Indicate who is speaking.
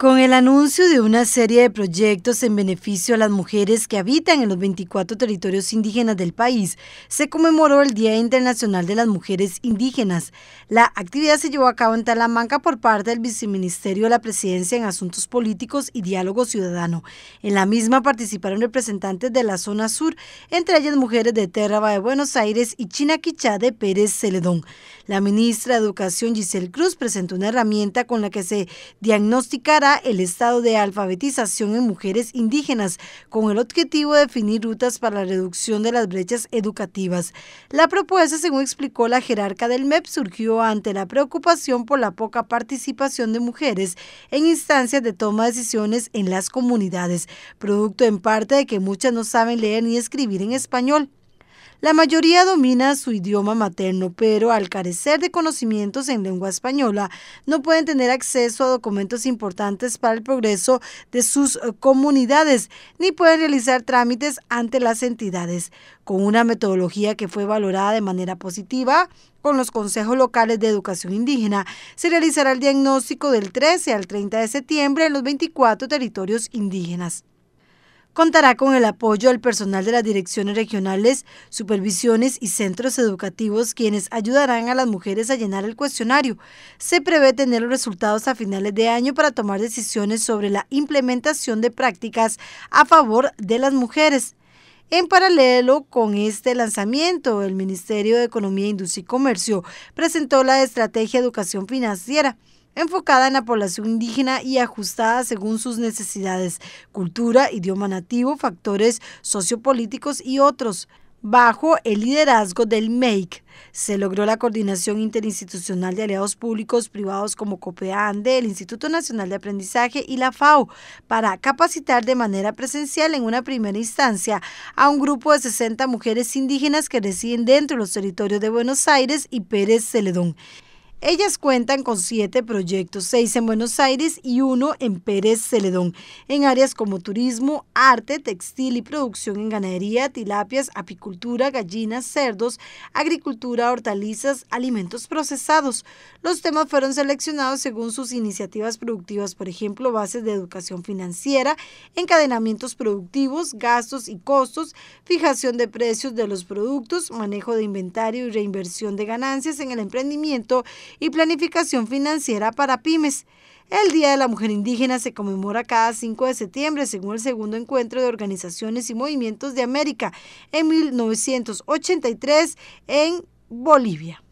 Speaker 1: Con el anuncio de una serie de proyectos en beneficio a las mujeres que habitan en los 24 territorios indígenas del país, se conmemoró el Día Internacional de las Mujeres Indígenas. La actividad se llevó a cabo en Talamanca por parte del Viceministerio de la Presidencia en Asuntos Políticos y Diálogo Ciudadano. En la misma participaron representantes de la zona sur, entre ellas mujeres de Terraba de Buenos Aires y Chinaquichá de Pérez Celedón. La ministra de Educación Giselle Cruz presentó una herramienta con la que se diagnosticará el estado de alfabetización en mujeres indígenas con el objetivo de definir rutas para la reducción de las brechas educativas. La propuesta, según explicó la jerarca del MEP, surgió ante la preocupación por la poca participación de mujeres en instancias de toma de decisiones en las comunidades, producto en parte de que muchas no saben leer ni escribir en español. La mayoría domina su idioma materno, pero al carecer de conocimientos en lengua española, no pueden tener acceso a documentos importantes para el progreso de sus eh, comunidades, ni pueden realizar trámites ante las entidades. Con una metodología que fue valorada de manera positiva, con los consejos locales de educación indígena, se realizará el diagnóstico del 13 al 30 de septiembre en los 24 territorios indígenas contará con el apoyo del personal de las direcciones regionales, supervisiones y centros educativos, quienes ayudarán a las mujeres a llenar el cuestionario. Se prevé tener los resultados a finales de año para tomar decisiones sobre la implementación de prácticas a favor de las mujeres. En paralelo con este lanzamiento, el Ministerio de Economía, Industria y Comercio presentó la Estrategia Educación Financiera enfocada en la población indígena y ajustada según sus necesidades, cultura, idioma nativo, factores sociopolíticos y otros. Bajo el liderazgo del MEIC, se logró la coordinación interinstitucional de aliados públicos privados como COPEANDE, el Instituto Nacional de Aprendizaje y la FAO para capacitar de manera presencial en una primera instancia a un grupo de 60 mujeres indígenas que residen dentro de los territorios de Buenos Aires y Pérez Celedón. Ellas cuentan con siete proyectos, seis en Buenos Aires y uno en Pérez Celedón, en áreas como turismo, arte, textil y producción en ganadería, tilapias, apicultura, gallinas, cerdos, agricultura, hortalizas, alimentos procesados. Los temas fueron seleccionados según sus iniciativas productivas, por ejemplo, bases de educación financiera, encadenamientos productivos, gastos y costos, fijación de precios de los productos, manejo de inventario y reinversión de ganancias en el emprendimiento y planificación financiera para pymes. El Día de la Mujer Indígena se conmemora cada 5 de septiembre, según el segundo encuentro de organizaciones y movimientos de América en 1983 en Bolivia.